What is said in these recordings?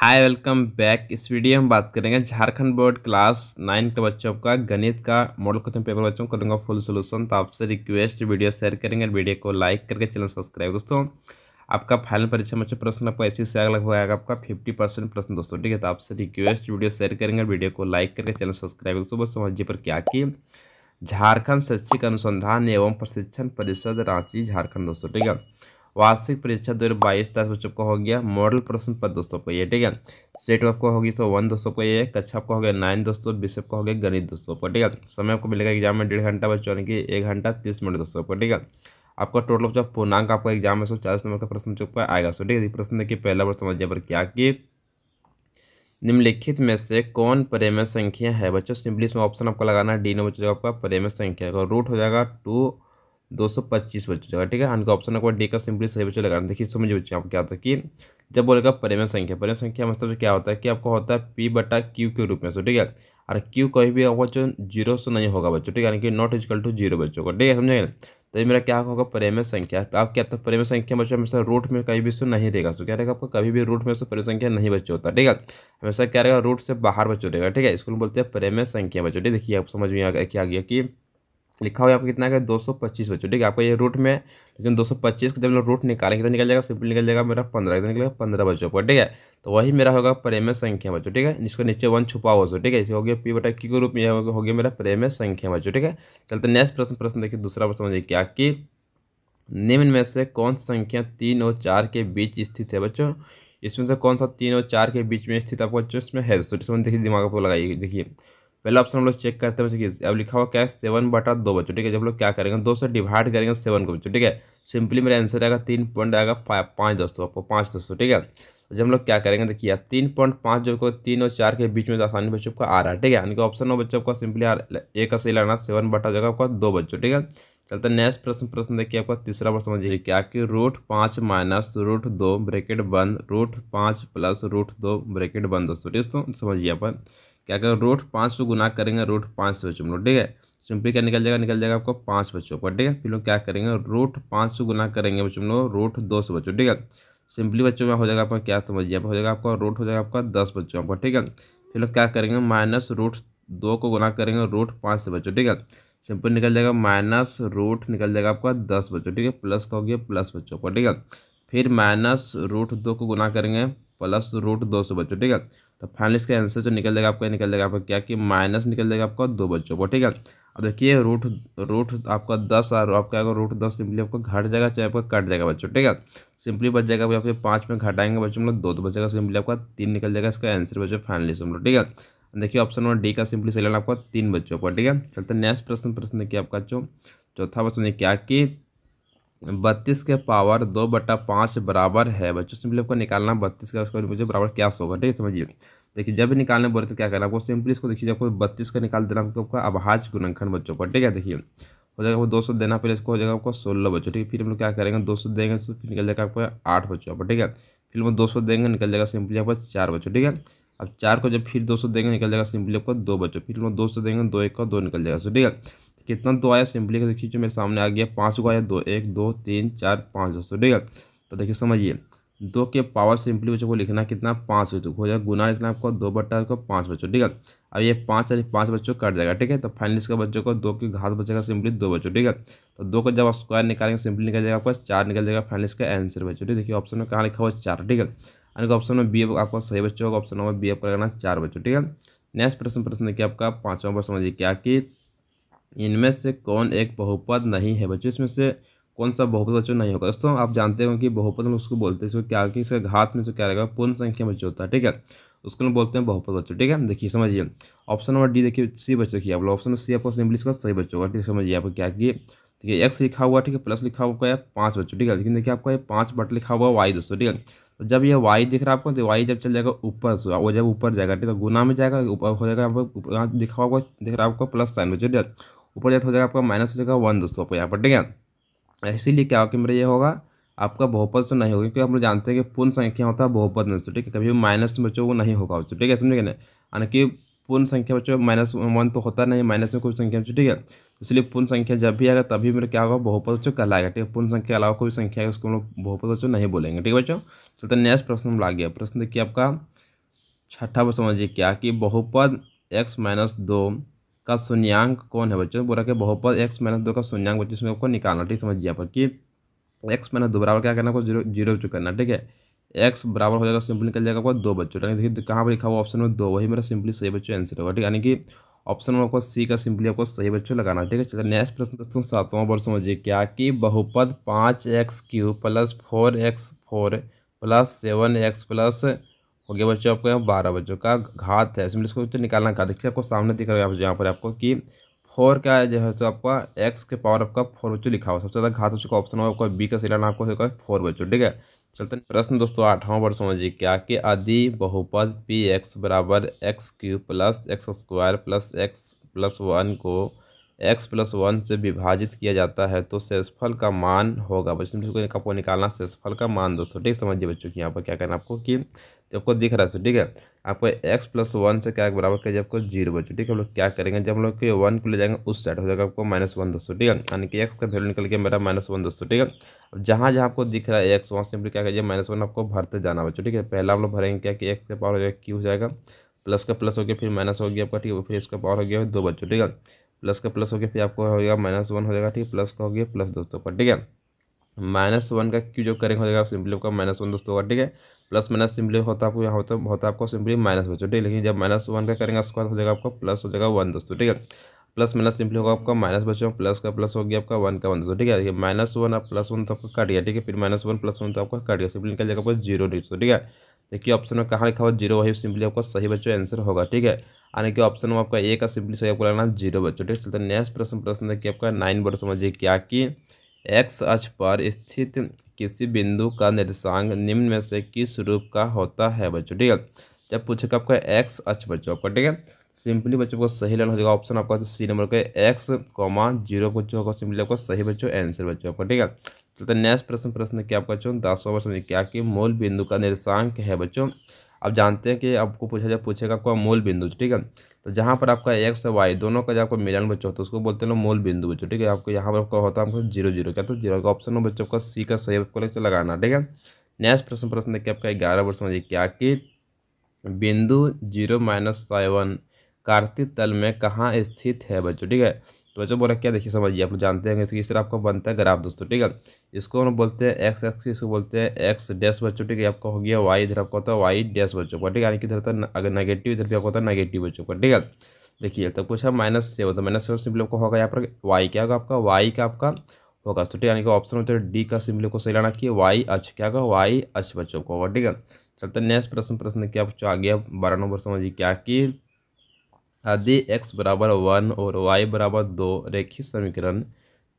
हाय welcome back इस video हम बात करेंगे झारखंड बोर्ड क्लास नाइन के बच्चों का गणित का मॉडल क्वेश्चन पेपर बच्चों को दूंगा फुल सोल्यूशन तो आपसे रिक्वेस्ट वीडियो शेयर करेंगे वीडियो को लाइक करके चैनल सब्सक्राइब दोस्तों आपका फाइनल परीक्षा में प्रश्न आपको ऐसे से अलग होगा आपका फिफ्टी परसेंट प्रश्न दोस्तों ठीक है तो आपसे रिक्वेस्ट वीडियो शेयर करेंगे वीडियो को लाइक करके चैनल सब्सक्राइब दोस्तों बस समझिए पर क्या कि झारखंड शैक्षिक अनुसंधान एवं प्रशिक्षण परिषद रांची झारखंड दोस्तों ठीक है वार्षिक परीक्षा दो हज़ार बाईस दस बच्चों को हो गया मॉडल प्रश्न पद दोस्तों को ये ठीक है सेट आपको होगी तो वन दोस्तों को ये कक्षा आपको हो गया नाइन दोस्तों बीस को हो गया गणित दोस्तों को ठीक है समय आपको मिलेगा एग्जाम में डेढ़ घंटा बच्चों की एक घंटा तीस मिनट दोस्तों को ठीक है आपका टोटल जो पूर्णांक आपका एग्जाम में सौ चालीस नंबर का प्रश्न चुप आएगा सो ठीक है प्रश्न देखिए पहला प्रश्न समझिए पर क्या कि निम्नलिखित में से कौन प्रेम संख्या है बच्चों सिंपली इसमें ऑप्शन आपको लगाना है डी नंबर बच्चों आपका प्रेम संख्या का रूट हो जाएगा टू दो सौ पच्चीस बच्चों का ठीक है इनका ऑप्शन नंबर डी का सिंपली सही बच्चों लगाना देखिए समझिए बच्चे आप क्या होता है कि जब बोलेगा परिमय संख्या परिमय संख्या मतलब क्या होता है कि आपको होता है पी बटा क्यू के रूप में सो ठीक है और क्यू कहीं भी होगा जो जीरो से नहीं होगा बच्चों ठीक है यानी कि नॉट इजकल टू जीरो बच्चों का ठीक है समझेंगे तो ये मेरा क्या होगा परिमय संख्या आप क्या होता तो है परिमय संख्या बच्चों हमेशा रूट में कहीं भी सो नहीं रहेगा सो तो क्या रहेगा आपका कभी भी रूट में सो परिमय संख्या नहीं बच्चे होता ठीक है हमेशा क्या रहेगा रूट से बाहर बच्चों रहेगा ठीक है इसको बोलते हैं परिमय संख्या बच्चों ठीक देखिए आप समझ में आ गया कि लिखा हुआ आपको कितना है दो सौ पच्चीस बच्चों ठीक है आपका ये रूट में लेकिन दो सौ पच्चीस को जब लोग रूट निकालेंगे तो निकल जाएगा सिंपल निकल जाएगा मेरा पंद्रह कितना निकलेगा पंद्रह बच्चों का ठीक है तो वही मेरा होगा प्रेम संख्या बच्चों ठीक है जिसको नीचे वन छुपा हुआ सो ठीक है हो गया पी बटा की के रूप में हो गया मेरा प्रेम संख्या बच्चों ठीक है चलते नेक्स्ट प्रश्न प्रश्न देखिए दूसरा प्रश्न समझिए क्या कि निम्न में से कौन संख्या तीन और चार के बीच स्थित है बच्चों इसमें से कौन सा तीन और चार के बीच में स्थित आपको इसमें है तो इसमें देखिए दिमाग आपको तो लगाइए देखिए पहला ऑप्शन हम लोग चेक करते हैं बच्चों अब लिखा हुआ क्या है सेवन बटा दो बच्चों ठीक है जब लोग क्या करेंगे दो से डिवाइड करेंगे सेवन को बच्चों ठीक है सिंपली मेरा आंसर आएगा तीन पॉइंट आएगा पाँच दोस्तों आपको पाँच दोस्तों ठीक है तो जब हम लोग क्या करेंगे देखिए आप तीन पॉइंट पाँच जो को तीन और चार के बीच में आसानी बच्चों का आ रहा है ठीक है यानी कि ऑप्शन हो बच्चों का सिंपली आ एक का सही लाना सेवन बटा जगह आपका दो बच्चों ठीक है चलते नेक्स्ट प्रश्न प्रश्न देखिए आपका तीसरा प्रश्न समझिए क्या कि रूट पाँच माइनस रूट दो ब्रेकेट बंद रूट पाँच प्लस रूट दो ब्रेकेट बंद दोस्तों ठीक है समझिए अपन क्या करेंगे रूट पाँच सौ गुना करेंगे रूट पाँच सौ बच्चों लोग मतलब ठीक है सिंपली क्या निकल जाएगा निकल जाएगा आपको पाँच बच्चों पर ठीक है फिर लोग क्या करेंगे रूट पाँच सौ गुना करेंगे बच्चों लोग मतलब रूट दो सौ बच्चों ठीक है सिंपली बच्चों में हो जाएगा आपका क्या समझिए हो जाएगा आपका रूट हो जाएगा आपका दस बच्चों पर ठीक है फिर लोग क्या करेंगे माइनस रूट दो को गुना करेंगे रूट पाँच से बच्चों ठीक है सिंपल निकल जाएगा माइनस रूट निकल जाएगा आपका दस बच्चों ठीक है प्लस का हो गया प्लस बच्चों पर ठीक है फिर माइनस रूट दो को गुना करेंगे प्लस रूट दो से बच्चों ठीक है तो फाइनली इसका आंसर जो निकल देगा आपका निकल देगा आपका क्या कि माइनस निकल देगा आपका दो बच्चों को ठीक है अब देखिए रूट रूट आपका दस और आपका अगर रूट दस सिंपली आपका घट जाएगा चाहे आपका कट जाएगा बच्चों ठीक है सिंपली बच जाएगा आपके पाँच में घटाएंगे बच्चों मतलब दो तो बचेगा सिंपली आपका तीन निकल जाएगा इसका आंसर बच्चों फाइनली सिंपल ठीक है देखिए ऑप्शन नंबर डी का सिंपली सही आपका तीन बच्चों पर ठीक है चलते नेक्स्ट प्रश्न प्रश्न देखिए आपका जो चौथा प्रश्न क्या कि बत्तीस के पावर दो बटा पाँच बराबर है बच्चों सिंपली आपको निकालना बत्तीस का उसका मुझे बराबर क्या होगा ठीक है समझिए देखिए जब भी निकालने बोले तो क्या करना आपको सिंपली इसको देखिए आपको बत्तीस का निकाल देना आपको आपका अभाज गुणनखंड बच्चों पर ठीक है देखिए हो जाएगा आपको दो सौ देना पहले इसको हो जाएगा आपको सोलह बच्चों ठीक है फिर हम लोग क्या करेंगे दो सौ देंगे फिर निकल जाएगा आपको आठ बच्चों पर ठीक है फिर हम दो सौ देंगे निकल जाएगा सिंपली आपको चार बच्चों ठीक है अब चार को जब फिर दो सौ देंगे निकल जाएगा सिंपली आपको दो बच्चों फिर हम दो सौ देंगे दो एक का दो निकल जाएगा सो ठीक है कितना दो आया सिंपली का देखिए जो मेरे सामने आ गया पाँच को आया दो एक दो तीन चार पाँच दोस्तों ठीक है तो देखिए समझिए दो के पावर सिंपली बच्चों को लिखना कितना पाँच बच्चों हो जाएगा गुना लिखना आपको दो बट्टा को पाँच बच्चों ठीक है अब ये पाँच यानी पाँच बच्चों कट जाएगा ठीक है तो फाइनल इसका बच्चों को दो के घास बचेगा सिंपली दो बच्चों ठीक है तो दो का जब स्क्वायर निकालेंगे सिंपली निकल जाएगा आपका चार निकल जाएगा फाइनल इसका आंसर बच्चों ठीक देखिए ऑप्शन में कहाँ लिखा हुआ चार ठीक है यानी ऑप्शन में बी आपका सही बच्चों होगा ऑप्शन नंबर बी आपका लगाना चार बच्चों ठीक है नेक्स्ट प्रश्न प्रश्न देखिए आपका पाँचवा प्रश्न समझिए क्या कि इनमें से कौन एक बहुपद नहीं है बच्चों इसमें से कौन सा बहुपद बच्चों नहीं होगा दोस्तों आप जानते हो कि बहुपद में उसको बोलते हैं इसको क्या कि इसका घात में से क्या रहेगा पूर्ण संख्या बच्चों होता है ठीक है उसको हम बोलते हैं बहुपद बच्चों ठीक है देखिए समझिए ऑप्शन नंबर डी देखिए सी बच्चों की आप लोग ऑप्शन सी आपको सिंपली इसका सही बच्चों का ठीक समझिए आपको क्या कि है एक्स लिखा हुआ ठीक है प्लस लिखा हुआ है पाँच बच्चों ठीक है लेकिन देखिए आपको ये पाँच बट लिखा हुआ वाई दोस्तों ठीक है तो जब ये वाई दिख रहा है आपको तो वाई जब चल जाएगा ऊपर से वो जब ऊपर जाएगा ठीक है तो गुना में जाएगा ऊपर हो जाएगा आपको दिखा हुआ दिख रहा है आपको प्लस साइन बच्चों ठीक है ऊपर जाते हो जाएगा तो आपका माइनस हो जाएगा वन दोस्तों आपको यहाँ पर ठीक है इसीलिए क्या होगा कि मेरा ये होगा आपका बहुपद से नहीं होगा क्योंकि हम लोग जानते हैं कि पूर्ण संख्या होता है बहुपद में से ठीक है कभी भी माइनस बच्चों को नहीं होगा उससे ठीक है समझे ना यानी कि पूर्ण संख्या बच्चों माइनस वन तो होता नहीं माइनस में कोई संख्या ठीक है इसलिए पूर्ण संख्या जब भी आएगा तभी मेरा क्या होगा बहुपद बच्चों कहलाएगा ठीक है पूर्ण संख्या के अलावा कोई संख्या है उसको हम लोग बहुपद बच्चों नहीं बोलेंगे ठीक है बच्चों चलते नेक्स्ट प्रश्न हम ला गया प्रश्न देखिए आपका छठा पर समझिए क्या कि बहुपद एक्स माइनस दो का शून्यंक कौन है बच्चों बोला कि बहुपद एक्स माइनस दो का शून्यंक बच्चों इसमें आपको निकालना ठीक समझिए आप कि एक्स माइनस दो बराबर क्या करना को जीरो जीरो बच्चों करना ठीक है एक्स बराबर हो जाएगा सिंपली निकल जाएगा आपको दो बच्चों यानी देखिए कहाँ पर लिखा हुआ ऑप्शन में दो वही मेरा सिंपली सही बच्चों आंसर होगा ठीक यानी कि ऑप्शन में आपको सी का सिंपली आपको सही बच्चों लगाना ठीक है चलो नेक्स्ट प्रश्न दोस्तों सातवां बार समझिए क्या कि बहुपद पाँच x cube plus four x four plus seven x plus हो गया बच्चों आपको यहाँ बारह बच्चों का घात है इसमें इसको तो निकालना का देखिए आपको सामने दिख रहा है यहाँ पर आपको कि फोर का जो है सो आपका एक्स के पावर आपका फोर बच्चों लिखा हुआ सबसे ज़्यादा घात हो का ऑप्शन होगा आपका बी का सिलाना आपको होगा फोर बच्चों ठीक है चलते प्रश्न दोस्तों आठवां पर समझिए क्या कि आदि बहुपद पी एक्स बराबर x cube plus x square plus x plus one को एक्स प्लस वन से विभाजित किया जाता है तो शेषफल का मान होगा बच्चों को आपको निकालना शेषफल का मान दोस्तों ठीक समझिए बच्चों की यहाँ पर क्या करना आपको कि तो आपको दिख रहा है ठीक है आपको एक्स प्लस वन से क्या बराबर किया आपको जीरो बच्चों ठीक है हम लोग क्या करेंगे जब हम लोग के वन को ले जाएंगे उस साइड हो जाएगा आपको माइनस वन दोस्तों ठीक है यानी कि एक्स का वैल्यू निकल के मेरा माइनस वन दोस्तों ठीक है अब जहाँ जहाँ आपको दिख रहा है एक्स वहाँ सिंपली क्या करिए माइनस वन आपको भरते जाना बचो ठीक है पहला हम लोग भरेंगे क्या कि एक्स का पावर हो जाएगा क्यू हो जाएगा प्लस का प्लस हो गया फिर माइनस हो गया आपका ठीक है फिर इसका पावर हो गया दो बच्चों ठीक है प्लस का प्लस हो गया फिर आपको हो गया माइनस वन हो जाएगा ठीक है प्लस का हो गया प्लस दोस्तों पर ठीक है माइनस वन का क्यू जब करेंगे हो जाएगा सिंपली आपका माइनस वन दोस्तों होगा ठीक है प्लस माइनस सिंपली होता आपको यहाँ होता होता आपको सिंपली माइनस बचो ठीक है लेकिन जब माइनस वन का करेंगे उसके बाद हो जाएगा आपको प्लस हो जाएगा वन दोस्तों ठीक है प्लस माइनस सिंपली होगा आपका माइनस बचो प्लस का प्लस हो गया आपका वन का वन दोस्तों ठीक है देखिए माइनस वन आप प्लस वन तो आपका कट गया ठीक है फिर माइनस वन प्लस वन तो आपका कट गया सिंपली निकल जाएगा आपको जीरो दोस्तों ठीक है देखिए ऑप्शन में कहाँ लिखा हुआ जीरो वही सिंपली आपका सही बच्चों आंसर होगा ठीक है आने के ऑप्शन में आपका ए का सिंपली सही आपको लगाना जीरो बच्चों ठीक है चलते नेक्स्ट प्रश्न प्रश्न देखिए आपका नाइन बोर्ड समझिए क्या कि एक्स अक्ष पर स्थित किसी बिंदु का निर्देशांक निम्न में से किस रूप का होता है बच्चों ठीक है जब पूछेगा आपका एक्स अक्ष बच्चों आपका ठीक है सिंपली बच्चों को सही लेना होगा ऑप्शन आपका सी तो नंबर का एक्स कॉमा जीरो बच्चों का सिंपली आपका सही बच्चों आंसर बच्चों आपका ठीक है चलते नेक्स्ट प्रश्न प्रश्न क्या आपका बच्चों दसवा प्रश्न क्या कि मूल बिंदु का निर्देशांक है बच्चों अब जानते हैं कि आपको पूछा जाए पूछेगा कोई मूल बिंदु ठीक है तो जहाँ पर आपका एक्स और वाई दोनों का जो आपको मिलन बच्चों तो उसको बोलते हैं मूल बिंदु बच्चों ठीक है आपको यहाँ पर आपका होता है आपको जीरो जीरो क्या तो जीरो का ऑप्शन हो बच्चों का सी का सही आपको लगता लगाना ठीक है नेक्स्ट प्रश्न प्रश्न देखिए आपका ग्यारह वर्ष में क्या कि बिंदु जीरो माइनस सेवन कार्तिक तल में कहाँ स्थित है बच्चों ठीक है तो बच्चों बोला क्या देखिए समझिए आप जानते हैं इसकी इस तरह आपका बनता है ग्राफ दोस्तों ठीक है इसको हम बोलते हैं एक्स एक्स इसको बोलते हैं एक्स डैश बच्चों ठीक है आपका हो गया वाई इधर आपका होता है वाई डैश बच्चों का ठीक है यानी कि इधर अगर नेगेटिव इधर भी आपका होता है नेगेटिव बच्चों का ठीक है देखिए तो कुछ है माइनस सेवन तो माइनस सेवन सिंपल आपको होगा यहाँ पर वाई क्या होगा आपका वाई का आपका होगा तो ठीक है यानी कि ऑप्शन होता है डी का सिंपल को सही लाना कि वाई अच क्या होगा वाई अच बच्चों को होगा ठीक है चलते नेक्स्ट प्रश्न प्रश्न क्या आप आ गया बारह नंबर समझिए क्या कि यदि x बराबर वन और y बराबर दो रेखीय समीकरण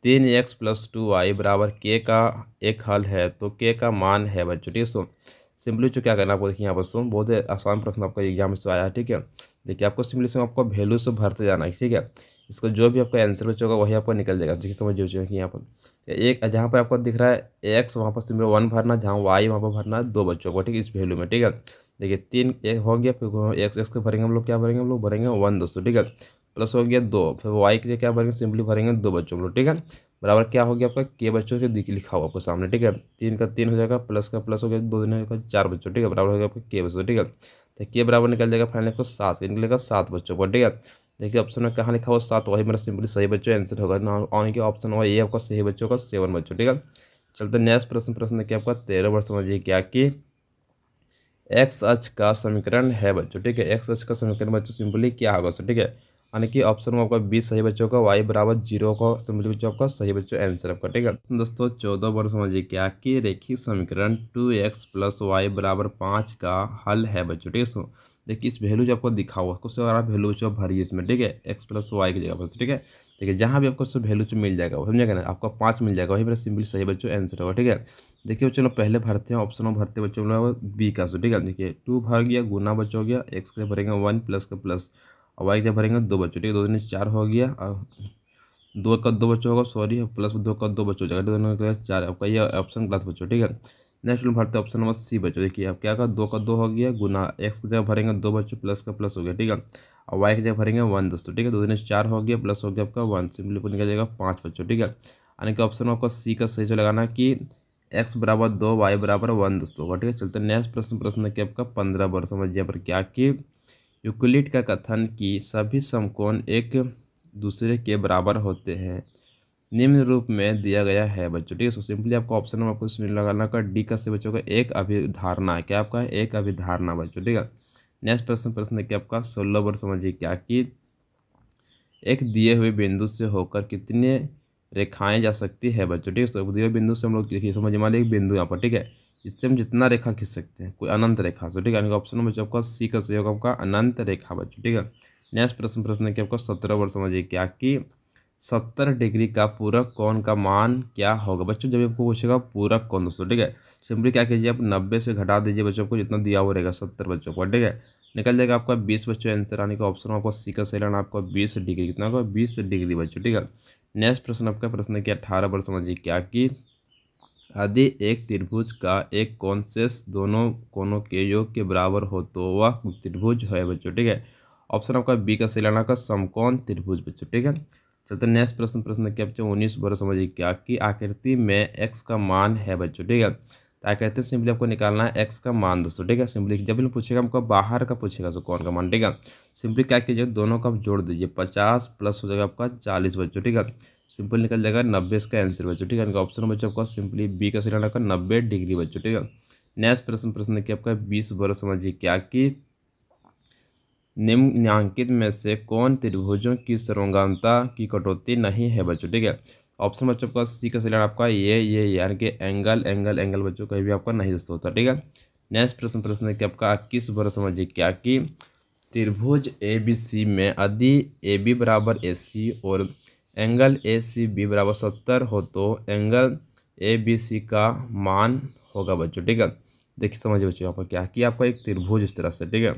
तीन एक्स प्लस टू वाई बराबर के का एक हल है तो के का मान है बच्चों ठीक है सिंपली जो तो क्या करना आपको देखिए यहाँ पर सुन बहुत ही आसान प्रश्न आपका एग्जाम से आया है ठीक है देखिए आपको सिंपली से आपको वैल्यू से भरते जाना है ठीक है इसको जो भी आपका आंसर बच्चों होगा वही आपको निकल जाएगा देखिए समझ जो कि यहाँ पर एक जहाँ पर आपको दिख रहा है एक्स वहाँ पर सिंपली वन भरना जहाँ वाई वहाँ पर भरना है दो बच्चों को ठीक है इस वैल्यू में ठीक है देखिए तीन एक हो गया फिर एक्स एक्स को भरेंगे हम लोग क्या भरेंगे हम लोग भरेंगे वन दोस्तों ठीक है प्लस हो गया दो फिर वाई के लिए क्या भरेंगे सिंपली भरेंगे दो बच्चों हम लोग ठीक है बराबर क्या हो गया आपका के बच्चों के लिखा हुआ आपको सामने ठीक है तीन का तीन हो जाएगा प्लस का प्लस हो गया दो दिन जाएगा चार बच्चों ठीक है बराबर हो गया आपका के बच्चों ठीक है तो के बराबर निकल जाएगा फाइनल आपको सात निकलेगा सात बच्चों को ठीक है देखिए ऑप्शन में कहाँ लिखा हुआ सात वही मेरा सिंपली सही बच्चों आंसर होगा ना ऑन के ऑप्शन हुआ ये आपका सही बच्चों का सेवन बच्चों ठीक है चलते नेक्स्ट प्रश्न प्रश्न देखिए आपका तेरह वर्ष समझिए क्या कि एक्स एच का समीकरण है बच्चों ठीक है एक्स एच का समीकरण बच्चों सिंपली क्या होगा सर ठीक है यानी कि ऑप्शन में आपका बी सही बच्चों का वाई बराबर जीरो का सिंपली बच्चों आपका सही बच्चों आंसर आपका ठीक है दोस्तों चौदह वर्ष समझिए क्या कि रेखीय समीकरण टू एक्स प्लस वाई बराबर पाँच का हल है बच्चों ठीक है देखिए इस वैल्यू जो आपको दिखा हुआ है कुछ वैल्यू बच्चों भरिए इसमें ठीक है एक्स प्लस वाई की जगह पर ठीक है ठीक है जहाँ भी आपको सब वैल्यू मिल जाएगा समझेगा ना आपका पाँच मिल जाएगा वही मेरा सिंपल सही बच्चों आंसर होगा ठीक है देखिए बच्चों लोग पहले भरते हैं ऑप्शन भरते बच्चों बी का सो ठीक है देखिए टू भर गया गुना बच्चा हो गया एक्स का भरेंगे वन प्लस का प्लस और वाई का भरेंगे दो बच्चों ठीक है दो दिन चार हो गया और दो का दो बच्चों होगा सॉरी प्लस दो का दो बच्चों हो जाएगा दोनों चार आपका ये ऑप्शन गलत बच्चों ठीक है नेक्स्ट रूल भरते ऑप्शन नंबर सी बच्चों देखिए अब क्या का दो का दो हो गया गुना एक्स की जगह भरेंगे दो बच्चों प्लस का प्लस हो गया ठीक है और वाई की जगह भरेंगे वन दोस्तों ठीक है दो दिन चार हो गया प्लस हो गया आपका वन सिंपली पर निकल जाएगा पाँच बच्चों ठीक है यानी कि ऑप्शन आपका सी का सही जो लगाना कि एक्स बराबर दो वाई बराबर वन दोस्तों होगा ठीक है चलते नेक्स्ट प्रश्न प्रश्न है कि आपका पंद्रह बार समझ जाए पर क्या कि यूक्लिड का कथन कि सभी समकोण एक दूसरे के बराबर होते हैं निम्न रूप में दिया गया है बच्चों ठीक है सो सिंपली आपका ऑप्शन नंबर आपको लगाना का डी का से बच्चों का एक अभिधारणा क्या आपका है एक अभिधारणा बच्चों ठीक है नेक्स्ट प्रश्न प्रश्न देखिए आपका सोलह वर्ड समझिए क्या कि एक दिए हुए बिंदु से होकर कितने रेखाएं जा सकती है बच्चों ठीक है सो दिए हुए बिंदु से हम लोग समझिए मान एक बिंदु यहाँ पर ठीक है इससे हम जितना रेखा खींच सकते हैं कोई अनंत रेखा सो ठीक है ऑप्शन नंबर आपका सी का सहयोग आपका अनंत रेखा बच्चों ठीक है नेक्स्ट प्रश्न प्रश्न देखिए आपका सत्रह वर्ड समझिए क्या कि सत्तर डिग्री का पूरक कोण का मान क्या होगा बच्चों जब आपको पूछेगा पूरक कोण दोस्तों ठीक है सिंपली क्या कीजिए आप नब्बे से घटा दीजिए बच्चों को जितना दिया हुआ रहेगा सत्तर बच्चों को ठीक है निकल जाएगा आपका बीस बच्चों आंसर आने का ऑप्शन आपको सी का सही रहना आपका बीस डिग्री कितना होगा बीस डिग्री बच्चों ठीक है नेक्स्ट प्रश्न आपका प्रश्न कि अठारह पर समझिए क्या कि यदि एक त्रिभुज का एक कोण से दोनों कोनों के योग के बराबर हो तो वह त्रिभुज है बच्चों ठीक है ऑप्शन आपका बी का सही लाना का समकोण त्रिभुज बच्चों ठीक है चलते नेक्स्ट प्रश्न प्रश्न देखिए बच्चों उन्नीस बारह समझिए क्या कि आकृति में एक्स का मान है बच्चों ठीक है तो आकृति सिंपली आपको निकालना है एक्स का मान दोस्तों ठीक है सिंपली जब भी पूछेगा हमको बाहर का पूछेगा तो कौन का मान ठीक है सिंपली क्या कीजिएगा दोनों का जोड़ दीजिए पचास प्लस हो जाएगा आपका चालीस बच्चों ठीक है सिंपल निकल जाएगा नब्बे इसका आंसर बच्चों ठीक है इनका ऑप्शन बच्चों आपका सिंपली बी का सिलेंडर नब्बे डिग्री बच्चों ठीक है नेक्स्ट प्रश्न प्रश्न देखिए आपका बीस बारह समझिए क्या कि निम्नांकित में से कौन त्रिभुजों की सरोगानता की कटौती नहीं है बच्चों ठीक है ऑप्शन बच्चों का सी का सिलेक्ट आपका ये ये यानी कि एंगल एंगल एंगल बच्चों कहीं भी आपका नहीं दोस्तों होता ठीक है नेक्स्ट प्रश्न प्रश्न है कि आपका किस बड़ा समझिए क्या कि त्रिभुज ए बी सी में यदि ए बी बराबर ए सी और एंगल ए सी बी बराबर सत्तर हो तो एंगल ए बी सी का मान होगा बच्चों ठीक है देखिए समझिए बच्चों यहाँ पर क्या कि आपका एक त्रिभुज इस तरह से ठीक है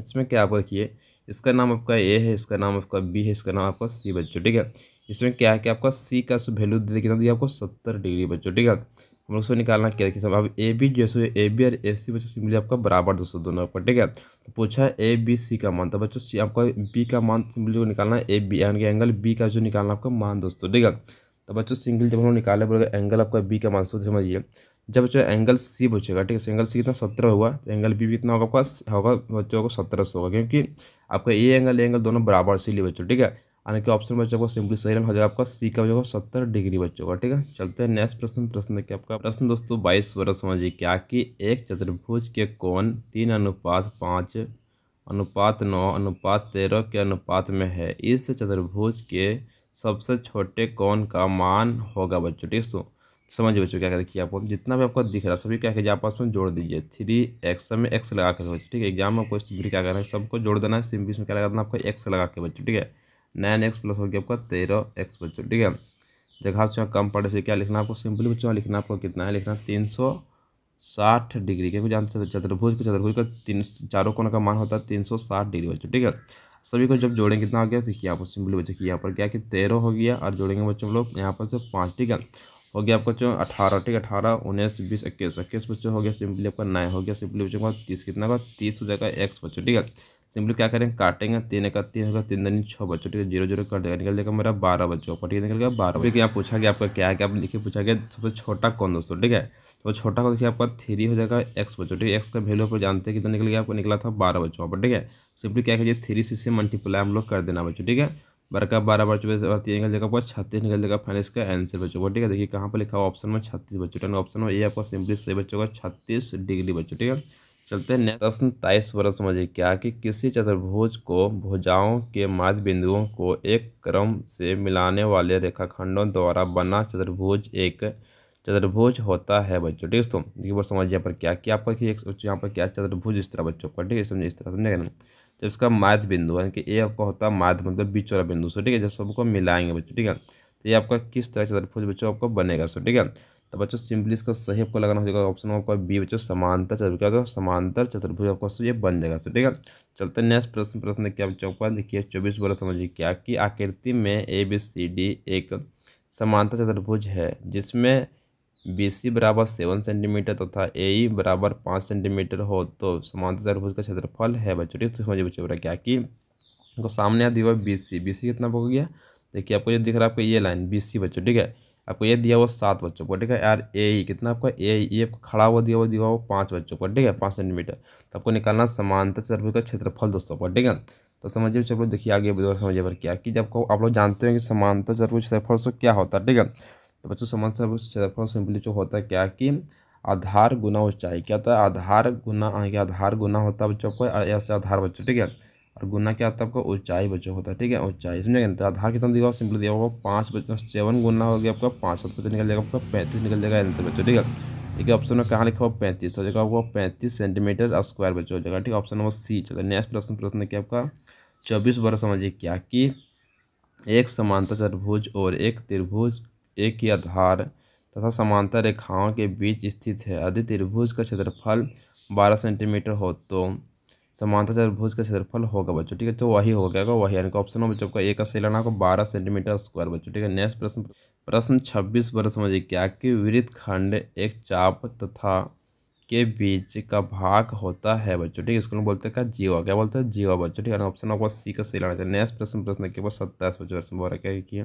इसमें क्या आपका किए इसका नाम आपका ए है इसका नाम आपका बी है इसका नाम आपका सी बच्चों ठीक है इसमें क्या है कि आपका सी का वैल्यू दे कितना दिया आपको सत्तर डिग्री बच्चों ठीक है हम लोग उसको निकालना क्या देखिए सब अब ए बी जो है ए बी और ए सी बच्चों सिंपली आपका बराबर दोस्तों दोनों आपका ठीक है तो पूछा ए बी सी का मान तो बच्चों सी आपका बी का मान सिंपली को निकालना है ए बी यानी कि एंगल बी का जो निकालना आपका मान दोस्तों ठीक है तो बच्चों सिंगल जब हम लोग निकाले बोलेगा एंगल आपका बी का मान सो तो समझिए जब जो एंगल सी पूछेगा ठीक है एंगल सी कितना सत्रह हुआ तो एंगल बी भी कितना होगा आपका होगा बच्चों को सत्रह सौ होगा क्योंकि आपका ए एंगल एंगल दोनों बराबर सी लिए बच्चों ठीक है यानी कि ऑप्शन बच्चों को सिंपली सही हो जाएगा आपका सी का बच्चों सत्तर डिग्री बच्चों का ठीक है चलते हैं नेक्स्ट प्रश्न प्रश्न देखिए आपका प्रश्न दोस्तों बाईस वर्ष समझिए क्या कि एक चतुर्भुज के कौन तीन अनुपात पाँच अनुपात नौ अनुपात तेरह के अनुपात में है इस चतुर्भुज के सबसे छोटे कौन का मान होगा बच्चों ठीक है समझ बच्चों क्या कहते हैं आपको जितना भी आपको दिख रहा है सभी क्या कीजिए आपस में जोड़ दीजिए थ्री एक्स में एक्स लगा कर ठीक है एग्जाम में आपको भी क्या करना है सबको जोड़ देना है सिम इसमें में क्या लगा देना आपको एक्स लगा के बच्चों ठीक है नाइन एक्स प्लस हो गया आपका तेरह एक्स बच्चों ठीक है जगह से कम पड़े से क्या लिखना आपको सिंपली बच्चों लिखना आपको कितना है लिखना तीन सौ साठ डिग्री क्योंकि जानते हैं चतुर्भुज के चतुर्भुज का तीन चारों कोण का मान होता है तीन सौ साठ डिग्री बच्चों ठीक है सभी को जब जोड़ेंगे कितना हो गया तो देखिए आपको सिंपली बच्चों की यहाँ पर क्या कि तेरह हो गया और जोड़ेंगे बच्चों लोग यहाँ पर से पाँच ठीक है हो गया आपका जो अठारह ठीक है अठारह उन्नीस बीस इक्कीस इक्कीस बच्चों हो गया सिंपली आपका नाइन हो गया सिंपली बच्चों का तीस कितना का तीस हो जाएगा एक्स बच्चों ठीक है सिंपली क्या करेंगे काटेंगे तीन एक तीन होगा तीन दिन छः बच्चों ठीक है जीरो जीरो कर देगा निकल जाएगा मेरा बारह बच्चों का ठीक है निकल गया बारह ठीक है पूछा गया आपका क्या है क्या आप लिखे पूछा गया सबसे छोटा कौन दोस्तों ठीक है तो छोटा का देखिए आपका थ्री हो जाएगा एक्स बच्चों ठीक है एक्स का वैल्यू पर जानते हैं कितना निकल गया आपको निकला था बारह बच्चों पर ठीक है सिंपली क्या कीजिए थ्री सी से मल्टीप्लाई हम लोग कर देना बच्चों ठीक है बारह का बारह बार चौबीस बार तीन निकल जाएगा छत्तीस निकल जाएगा फाइनल इसका आंसर बच्चों को ठीक है देखिए कहाँ पर लिखा हुआ ऑप्शन में छत्तीस बच्चों ठीक ऑप्शन में ये आपको सिंपली सही बच्चों का छत्तीस डिग्री बच्चों ठीक है चलते हैं नेक्स्ट प्रश्न ताइस वर्ष समझिए क्या कि किसी चतुर्भुज को भुजाओं के माध्य बिंदुओं को एक क्रम से मिलाने वाले रेखाखंडों द्वारा बना चतुर्भुज एक चतुर्भुज होता है बच्चों ठीक है दोस्तों देखिए समझिए यहाँ पर क्या क्या आपका यहाँ पर क्या चतुर्भुज इस तरह बच्चों को ठीक है समझिए इस तरह समझेगा ना जब इसका माध्य बिंदु यानी कि ए आपका होता है माध्य मतलब बीच वाला बिंदु सो ठीक है जब सबको मिलाएंगे बच्चों ठीक है तो ये आपका किस तरह चतुर्भुज बच्चों आपका बनेगा सो ठीक है तो बच्चों सिंपली इसका सही आपको लगाना हो जाएगा ऑप्शन आपका बी बच्चों समांतर चतुर्भुज समांतर चतुर्भुज आपका ये बन जाएगा सो ठीक है चलते नेक्स्ट प्रश्न प्रश्न क्या बच्चों आपका देखिए चौबीस बोला समझिए क्या कि आकृति में ए बी सी डी एक समांतर चतुर्भुज है जिसमें बी सी बराबर सेवन सेंटीमीटर तथा ए ई e बराबर पाँच सेंटीमीटर हो तो समांतर चतुर्भुज का क्षेत्रफल है बच्चों तो समझिए बच्चों क्या कि आपको सामने दिया हुआ बी सी बी सी कितना हो गया देखिए आपको ये दिख रहा है आपको ये लाइन बी सी बच्चों ठीक है आपको ये दिया हुआ सात बच्चों को ठीक है यार ए ई e कितना आपका ए ई e, खड़ा हुआ दिया हुआ दिया हुआ पाँच बच्चों को ठीक है पाँच सेंटीमीटर तो आपको निकालना समांतर चतुर्भुज का क्षेत्रफल दोस्तों को ठीक है तो समझिए चलो देखिए आगे समझिए पर क्या कि जब आप लोग जानते हैं कि समांतर चतुर्भुज क्षेत्रफल से क्या होता है ठीक है तो बच्चों समझ सब क्षेत्रफल सिंपली जो होता है क्या कि आधार गुना ऊंचाई क्या होता है आधार गुना हाँ, आधार गुना होता है बच्चों को ऐसे आधार बच्चों ठीक है और गुना क्या होता है आपका ऊंचाई बच्चों होता है ठीक है ऊंचाई समझे तो आधार कितना दिया सिंपल दिया होगा पाँच बच्चों सेवन गुना हो गया आपका पाँच सौ बच्चों निकल जाएगा आपका पैंतीस निकल जाएगा आंसर बच्चों ठीक है ठीक है ऑप्शन में कहाँ लिखा हुआ पैंतीस तो हो जाएगा आपको पैंतीस सेंटीमीटर स्क्वायर बच्चों हो जाएगा ठीक है ऑप्शन नंबर सी चलो नेक्स्ट प्रश्न प्रश्न क्या आपका चौबीस बार समझिए क्या कि एक समांतर चतुर्भुज और एक त्रिभुज एक ही आधार तथा समांतर रेखाओं के बीच स्थित है यदि त्रिभुज का क्षेत्रफल बारह सेंटीमीटर हो तो समांतर चतुर्भुज का क्षेत्रफल होगा बच्चों ठीक है तो वही हो गया वही यानी ऑप्शन नंबर बच्चों का एक का सही लेना बारह सेंटीमीटर स्क्वायर बच्चों ठीक है नेक्स्ट प्रश्न प्रश्न छब्बीस पर समझिए क्या कि वृत्त खंड एक चाप तथा के बीच का भाग होता है बच्चों ठीक है इसको बोलते हैं क्या जीवा क्या बोलते हैं जीवा बच्चों ठीक है ऑप्शन आपको सी का सही लाना चाहिए नेक्स्ट प्रश्न प्रश्न के बाद सत्ताईस बच्चों प्रश्न बोल रहा क्या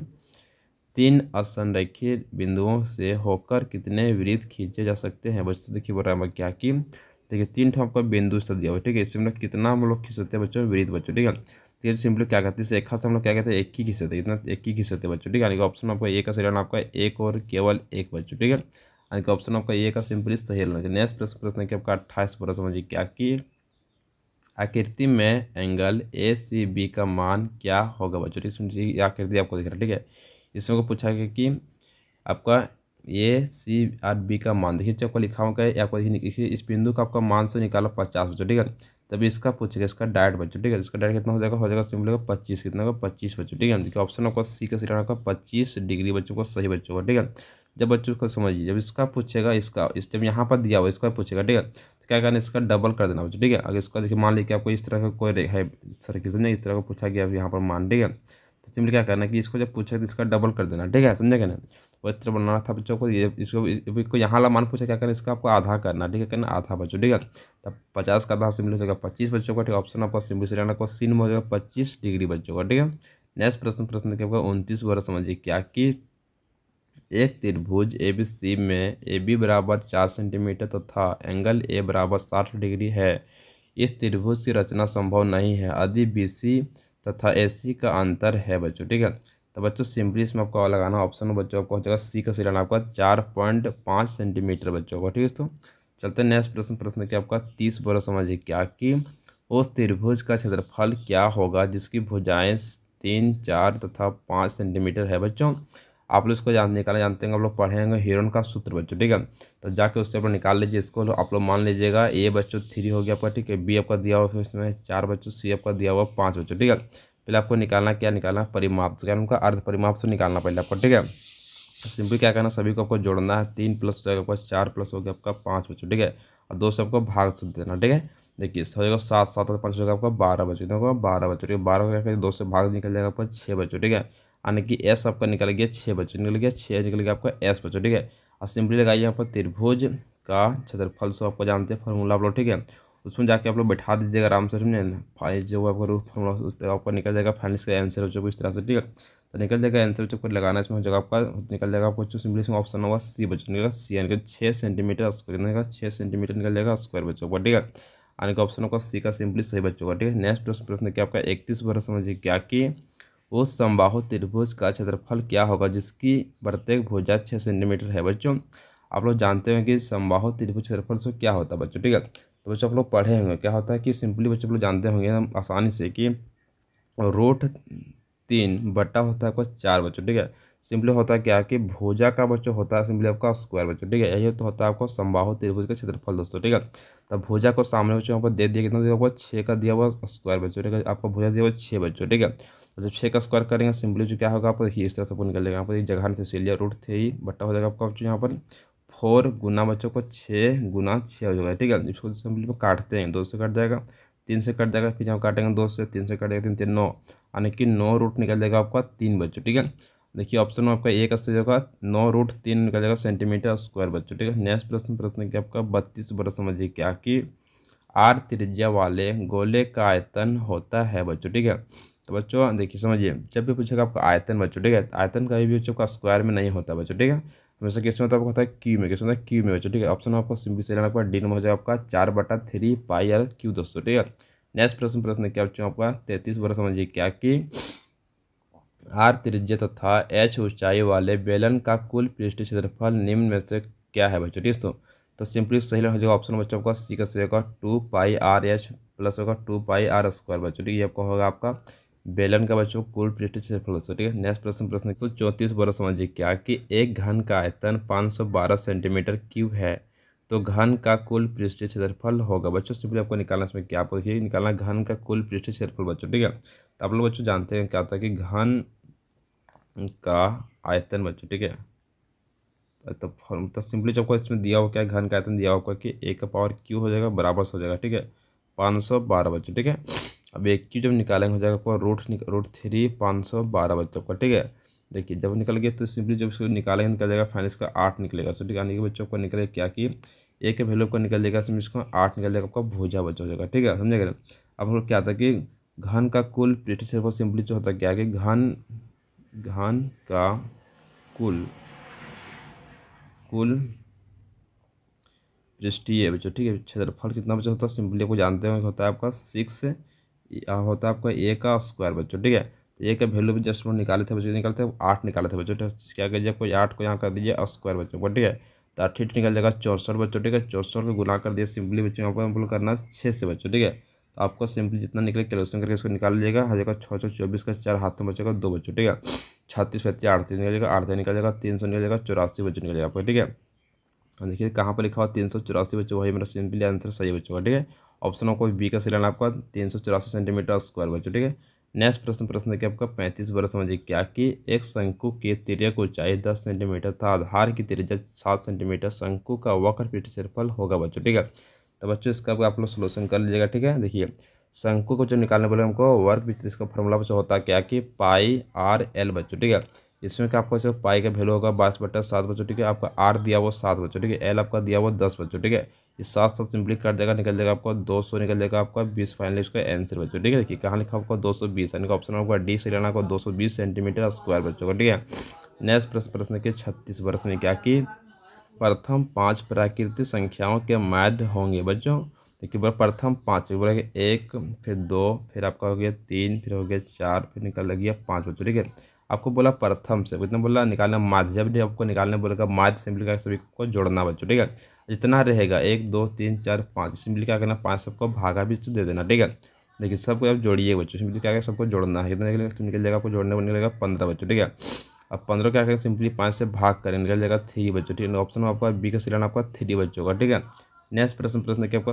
तीन असंरेखित बिंदुओं से होकर कितने वृत्त खींचे जा सकते हैं बच्चों देखिए बोल रहा है क्या कि देखिए तीन ठों आपका बिंदु से दिया हुआ ठीक है इसमें मतलब कितना हम लोग खींच सकते हैं बच्चों वृत्त बच्चों ठीक है तो ये सिंपली क्या कहते हैं एक खास हम लोग क्या कहते हैं एक ही खींचते हैं इतना एक ही खींचते हैं बच्चों ठीक है ऑप्शन आपका एक का सही रहना आपका एक और केवल एक बच्चों ठीक है यानी कि ऑप्शन आपका एक का सिंपली सही रहना चाहिए अच्छा, नेक्स्ट प्रश्न प्रश्न है कि आपका अट्ठाईस पर समझिए क्या कि आकृति में एंगल ए सी बी का मान क्या होगा बच्चों ठीक है आकृति आपको दिख रहा है ठीक है इसमें को पूछा गया कि आपका ए सी आर बी का मान देखिए आपको लिखा होगा या देखिए इस बिंदु का आपका मान से निकालो पचास बच्चों ठीक है तब इसका पूछेगा इसका डायट बच्चों ठीक है इसका डायट कितना हो जाएगा हो जाएगा सिंपल होगा पच्चीस कितना होगा पच्चीस बच्चों ठीक है देखिए ऑप्शन आपका सी का सिलेक्ट होगा पच्चीस डिग्री बच्चों को सही बच्चों का ठीक है जब बच्चों को समझिए जब इसका पूछेगा इसका इस टाइम यहाँ पर दिया हुआ इसका पूछेगा ठीक है तो क्या करना इसका डबल कर देना बच्चों ठीक है अगर इसका देखिए मान लीजिए आपको इस तरह का कोई है किसी ने इस तरह का पूछा गया यहाँ पर मान ठीक है तो सिंपली क्या करना कि इसको जब पूछा तो इसका डबल कर देना ठीक है समझे क्या ना और इस तरह बनाना था बच्चों को ये इसको इसको यहाँ वाला मान पूछा क्या करना इसका आपको आधा करना ठीक है करना आधा बच्चों ठीक है तब पचास का आधा सिंपली हो जाएगा पच्चीस बच्चों का ठीक ऑप्शन आपका सिंपली सिलेक्ट आपका सीन में हो जाएगा पच्चीस डिग्री बच्चों का ठीक है नेक्स्ट प्रश्न प्रश्न देखिए आपका उनतीस वर्ष समझिए क्या कि एक त्रिभुज ए बी सी में ए बी बराबर चार सेंटीमीटर तथा एंगल ए बराबर साठ डिग्री है इस त्रिभुज की रचना संभव नहीं है यदि बी सी तथा ए सी का अंतर है बच्चों ठीक है तो बच्चों सिंपली इसमें आपको लगाना ऑप्शन बच्चों आपको हो जाएगा सी का सिलाना आपका चार पॉइंट पाँच सेंटीमीटर बच्चों का ठीक है तो चलते हैं नेक्स्ट प्रश्न प्रश्न देखिए आपका तीस बड़ा समझिए क्या कि उस त्रिभुज का क्षेत्रफल क्या होगा जिसकी भुजाएं तीन चार तथा पाँच सेंटीमीटर है बच्चों आप लोग इसको जान निकालना जानते हैं आप लोग पढ़ेंगे हिरोन का सूत्र बच्चों ठीक है तो जाके उससे आप लोग निकाल लीजिए इसको आप लोग मान लीजिएगा ए बच्चों थ्री हो गया आपका ठीक है बी आपका दिया हुआ फिर उसमें चार बच्चों सी आपका दिया हुआ पाँच बच्चों ठीक है पहले आपको निकालना क्या निकालना परिमाप तो क्या उनका अर्ध परिमाप से निकालना पहले आपको ठीक है तो सिंपल क्या करना सभी को आपको जोड़ना है तीन तो प्लस हो गया आपका चार प्लस हो गया आपका पाँच बच्चों ठीक है और दो से आपको भाग सूत्र देना ठीक है देखिए हो जगह सात सात और पाँच हो गया आपका बारह बच्चों बारह बच्चों ठीक है बारह दो से भाग निकल जाएगा आपका छः बच्चों ठीक है यानी कि एस आपका निकल गया छः बच्चों निकल गया छः निकल गया आपका एस बच्चों ठीक है और सिंपली लगाइए यहाँ पर त्रिभुज का क्षेत्रफल सब आपको जानते हैं फॉर्मूला आप लोग ठीक है उसमें जाके आप लोग बैठा दीजिएगा आराम से समझे जो आपका फॉर्मूला आपका निकल जाएगा फाइनल इसका आंसर हो चुका इस तरह से ठीक है तो निकल जाएगा आंसर जो कुछ लगाना इसमें हो जाएगा आपका निकल जाएगा आपको जो सिंपली इसमें ऑप्शन होगा सी बच्चों निकलेगा सी यानी कि छः सेंटीमीटर स्क्वायर छः सेंटीमीटर निकल जाएगा स्क्वायर बच्चों का ठीक है यानी कि ऑप्शन होगा सी का सिंपली सही बच्चों का ठीक है नेक्स्ट प्रश्न देखिए आपका इकतीस बारह समझिए क्या कि उस समबाहु त्रिभुज का क्षेत्रफल क्या होगा जिसकी प्रत्येक भुजा छः सेंटीमीटर है बच्चों आप लोग जानते हैं कि समबाहु त्रिभुज क्षेत्रफल से क्या होता है बच्चों ठीक है तो बच्चों आप लोग पढ़े होंगे क्या होता है कि सिंपली बच्चों लोग जानते होंगे हम आसानी से कि रोट तीन बट्टा होता है आपका चार बच्चों ठीक है सिंपली होता है क्या कि भुजा का बच्चों होता है सिंपली आपका स्क्वायर बच्चों ठीक है यही तो होता है आपको समबाहु त्रिभुज का क्षेत्रफल दोस्तों ठीक है तब तो भुजा को सामने बच्चों पर दे दिया कितना दिया हुआ छः का दिया हुआ स्क्वायर बच्चों ठीक है आपका भुजा दिया हुआ छः बच्चों ठीक है और तो जब छः का स्क्वायर करेंगे सिंपली जो क्या होगा आपको देखिए इस तरह से आपको निकल जाएगा यहाँ पर जगह थे सेलिया रूट थे ही बट्टा हो जाएगा आपका ऑप्शन यहाँ पर फोर गुना बच्चों को छः गुना छः हो जाएगा ठीक है इसको सिंपली तो काटते हैं दो से कट जाएगा तीन से कट जाएगा फिर जहाँ काटेंगे दो से तीन से जाएगा तीन तीन नौ यानी कि नौ रूट निकल जाएगा आपका तीन बच्चों ठीक है देखिए ऑप्शन में आपका एक अस्त होगा नौ रूट तीन निकल जाएगा सेंटीमीटर स्क्वायर बच्चों ठीक है नेक्स्ट प्रश्न प्रश्न कि आपका बत्तीस बड़ा समझिए क्या कि आर त्रिज्या वाले गोले का आयतन होता है बच्चों ठीक है तो बच्चों देखिए समझिए जब भी पूछेगा आपका आयतन बच्चों ठीक है तो आयतन का भी बच्चों का स्क्वायर में नहीं होता बच्चों ठीक है हमेशा क्वेश्चन होता है आपको होता है क्यू में क्वेश्चन होता है क्यू में बच्चों ठीक है ऑप्शन आपको सिंपल से लेना डी नंबर हो जाएगा आपका चार बटा थ्री पाई आर क्यू दोस्तों ठीक है नेक्स्ट प्रश्न प्रश्न क्या बच्चों आपका तैतीस बार समझिए क्या कि आर त्रिज्य तथा एच ऊंचाई वाले बेलन का कुल पृष्ठ क्षेत्रफल निम्न में से क्या है बच्चों ठीक है तो सिंपली सही हो जाएगा ऑप्शन बच्चों आपका सी का सही होगा two pi r h plus होगा टू पाई आर स्क्वायर बच्चों ठीक है आपका होगा आपका बेलन का बच्चों कुल पृष्ठ क्षेत्रफल है ठीक है नेक्स्ट प्रश्न प्रश्न एक सौ चौंतीस बड़ा समझिए क्या कि एक घन का आयतन पाँच सौ बारह सेंटीमीटर क्यूब है तो घन का कुल पृष्ठ क्षेत्रफल होगा बच्चों सिंपली आपको निकालना इसमें क्या आपको देखिए निकालना घन का कुल पृष्ठ क्षेत्रफल बच्चों ठीक है तो आप लोग बच्चों जानते हैं क्या होता है कि घन का आयतन बच्चों ठीक है तो फॉर्म तो सिंपली जब आपको इसमें दिया हुआ क्या घन का आयतन दिया हुआ कि ए का पावर क्यू हो जाएगा बराबर से हो जाएगा ठीक है पाँच सौ बारह बच्चों ठीक है अब एक क्यू जब निकालेंगे हो जाएगा आपका रूट रूट थ्री पाँच सौ बारह बच्चों का ठीक है देखिए जब निकल गया तो सिंपली जब इसको निकालेंगे निकल जाएगा फाइनल इसका आठ निकलेगा सो तो ठीक है निकालने के बच्चों को निकलेगा क्या कि एक वैल्यू को निकल जाएगा सिंपली इसको आठ निकल जाएगा आपका भूजा बच्चा हो जाएगा ठीक है समझे गए अब हम क्या था कि घन का कुल पृथ्वी एयरपोर्ट सिंपली जो होता क्या कि घन घन का कुल कुल पृष्ठीय बच्चों ठीक है क्षेत्रफल कितना बच्चा होता है सिंपली को जानते हैं होता है आपका सिक्स होता है आपका ए का स्क्वायर बच्चों ठीक है तो ए का वैल्यू भी जस्ट निकाले थे बच्चों निकालते हैं आठ निकाले थे बच्चों क्या कीजिए आपको आठ को यहाँ कर दीजिए स्क्वायर बच्चों को ठीक है तो अट्ठी निकल जाएगा चौसठ बच्चों ठीक है चौसठ को गुना कर दिया सिंपली बच्चों यहाँ पर हम करना है छः से बच्चों ठीक है तो आपको सिंपली जितना निकले कैलकुलेशन करके इसको निकाल लीजिएगा हर जगह छः सौ चौबीस का चार हाथ में बचेगा दो बच्चों ठीक है छत्तीस पैंतीस अड़तीस निकल जाएगा अड़तीस निकल जाएगा तीन सौ निकल जाएगा चौरासी बच्चों निकल जाएगा आपको ठीक है देखिए कहाँ पर लिखा हुआ तीन सौ चौरासी बच्चों वही मेरा सिंपली आंसर सही बच्चों का ठीक है ऑप्शन होगा बी का सिलेंडर आपका तीन सौ चौरासी सेंटीमीटर स्क्वायर बच्चों ठीक है नेक्स्ट प्रश्न प्रश्न देखिए आपका पैंतीस वर्ष समझिए क्या कि एक शंकु के तिरय को ऊंचाई दस सेंटीमीटर था आधार की तिरय सात सेंटीमीटर शंकु का वक्र पीठ क्षेत्रफल होगा बच्चों ठीक है तो बच्चों इसका आप लोग सोल्यूशन कर लीजिएगा ठीक है देखिए शंकु को जो निकालने बोले हमको वर्क पीछे इसका फॉर्मूला बच्चों होता क्या कि पाई आर एल बच्चों ठीक है इसमें क्या आपका पाई का वैल्यू होगा बाईस बटा सात बच्चों ठीक है आपका आर दिया हुआ सात बच्चों ठीक है एल आपका दिया हुआ दस बच्चों ठीक है ये सात सात सिंपली कर देगा निकल देगा आपका दो सौ निकल देगा आपका बीस फाइनली उसका आंसर बच्चों ठीक है देखिए कहाँ लिखा आपका दो सौ बीस यानी ऑप्शन आपका डी से लेना आपको दो सौ बीस सेंटीमीटर स्क्वायर बच्चों का ठीक है नेक्स्ट प्रश्न प्रश्न के छत्तीस वर्ष में क्या कि प्रथम पाँच प्राकृतिक संख्याओं के माध्य होंगे बच्चों देखिए बोला प्रथम पाँच बोला एक फिर दो फिर आपका हो गया तीन फिर हो गया चार फिर निकल गया पाँच बच्चों ठीक है आपको बोला प्रथम से उतना बोला निकालना माध्य जब भी आपको निकालने बोलेगा माध्य सिंपली का सभी को जोड़ना बच्चों ठीक है जितना रहेगा एक दो तीन चार पाँच सिंपली क्या करना पाँच सबको भागा भी तो दे देना ठीक है देखिए सबको आप जोड़िए बच्चों सिंपली क्या सबको जोड़ना है कितना निकलेगा तो निकल जाएगा आपको जोड़ने पर निकलेगा पंद्रह बच्चों ठीक है अब पंद्रह क्या करें सिंपली पाँच से भाग करें निकल जाएगा थ्री बच्चों ठीक है ऑप्शन आपका बी का सिलाना आपका थ्री बच्चों का ठीक है नेक्स्ट प्रश्न प्रश्न देखिए आपका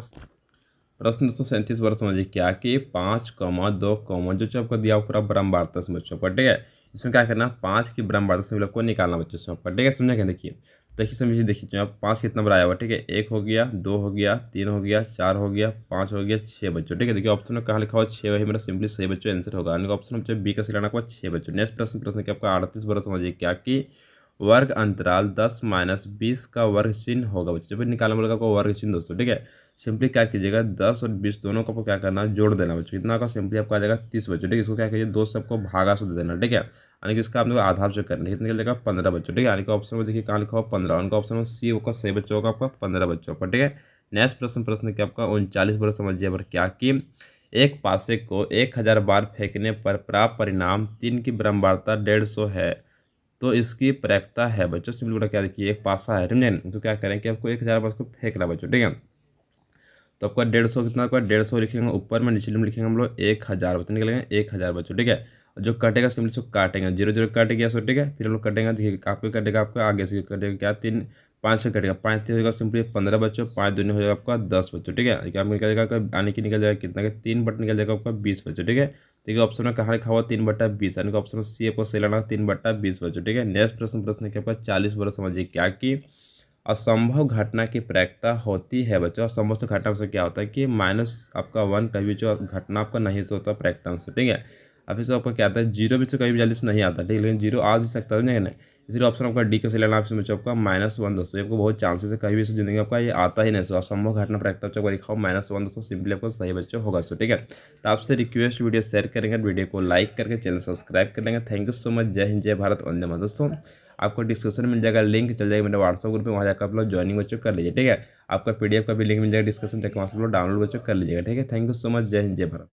प्रश्न दोस्तों सैंतीस बार समझिए क्या कि पाँच कौमा दो कमा जो आपका दिया पूरा बराबर समझ समझो ठीक है इसमें क्या करना पाँच की ब्रह्म संख्या को निकालना बच्चों से ऊपर ठीक है समझा क्या देखिए देखिए समझिए देखिए जो आप पाँच कितना बड़ा आया हुआ ठीक है एक हो गया दो हो गया तीन हो गया चार हो गया पाँच हो गया छः बच्चों ठीक है देखिए ऑप्शन में कहाँ लिखा हुआ छः वही मेरा सिंपली सही बच्चों आंसर होगा ऑप्शन बच्चे बी का सिलाना छः बच्चों नेक्स्ट प्रश्न प्रश्न के आपका अड़तीस बड़ा समझिए क्या कि वर्ग अंतराल दस माइनस बीस का वर्ग चिन्ह होगा बच्चे जब निकालना बोलेगा को वर्ग चिन्ह दोस्तों ठीक है सिंपली क्या कीजिएगा दस और बीस दोनों को आपको क्या करना जोड़ देना बच्चों कितना का सिंपली आपको आ जाएगा तीस बच्चों ठीक है इसको क्या कीजिए दो सबको भागा सो दे देना ठीक है यानी कि इसका आपको आधार जो करना है कितने जाएगा पंद्रह बच्चों ठीक है यानी कि ऑप्शन में देखिए कहाँ लिखा हुआ पंद्रह उनका ऑप्शन में सी होगा सही बच्चों का आपका पंद्रह बच्चों पर ठीक है नेक्स्ट प्रश्न प्रश्न क्या आपका उनचालीस बार समझिए पर क्या कि एक पासे को एक हज़ार बार फेंकने पर प्राप्त परिणाम तीन की ब्रह्मवार्ता डेढ़ सौ है तो इसकी प्रैक्ता है बच्चों सिंपली बेटा क्या देखिए एक पासा है समझे तो क्या करें कि आपको एक हज़ार पास को फेंक रहा है बच्चों ठीक है तो आपका डेढ़ सौ कितना आपका डेढ़ सौ लिखेंगे ऊपर में निचले में लिखेंगे हम लोग एक हज़ार बच्चे निकलेंगे एक हज़ार बच्चों ठीक है जो कटेगा सिंपली उसको काटेंगे जीरो जीरो कट गया सो ठीक है फिर हम लोग कटेंगे देखिए आपको कटेगा आपको आगे से कटेगा क्या तीन पाँच से कटेगा पाँच तीन होगा सिंपली पंद्रह बच्चों पाँच दूनी हो जाएगा आपका दस बच्चों ठीक है आप निकल जाएगा आपका आने की निकल जाएगा कितना का तीन बट निकल जाएगा आपका बीस बच्चों ठीक है ठीक है ऑप्शन में कहाँ लिखा हुआ तीन बट्टा बीस यानी कि ऑप्शन सी आपको सही लाना तीन बट्टा बीस बच्चों ठीक है नेक्स्ट प्रश्न प्रश्न के आपका चालीस बरस समझिए क्या कि असंभव घटना की प्रायिकता होती है बच्चों असंभव से घटना से क्या होता है कि माइनस आपका वन कभी जो घटना आपका नहीं से होता प्रायिकता से ठीक है अभी से आपका क्या आता है जीरो भी से कभी जल्दी से नहीं आता ठीक है लेकिन जीरो आ भी सकता है नहीं इसलिए ऑप्शन आपका डी कैसे लेना आपसे आपका माइनस वन दोस्तों आपको बहुत चांसेस है कहीं भी जिंदगी आपका ये आता ही नहीं सो असंभव घटना प्राप्त आपको दिखाओ माइनस वन दोस्तों सिंपली आपको सही बच्चों होगा सो ठीक है तो आपसे रिक्वेस्ट वीडियो शेयर करेंगे वीडियो को लाइक करके चैनल सब्सक्राइब कर लेंगे थैंक यू सो मच जय हिंद जय भारत वंदे मात दोस्तों आपको डिस्क्रिप्शन मिल जाएगा लिंक चल जाएगा मेरे व्हाट्सअप ग्रुप में वहाँ जाकर आप लोग ज्वाइनिंग बच्चों कर लीजिए ठीक है आपका पीडीएफ का भी लिंक मिल जाएगा डिस्क्रिप्शन तक वहाँ से लोग डाउनलोड बच्चों कर लीजिएगा ठीक है थैंक यू सो मच जय हिंद जय भारत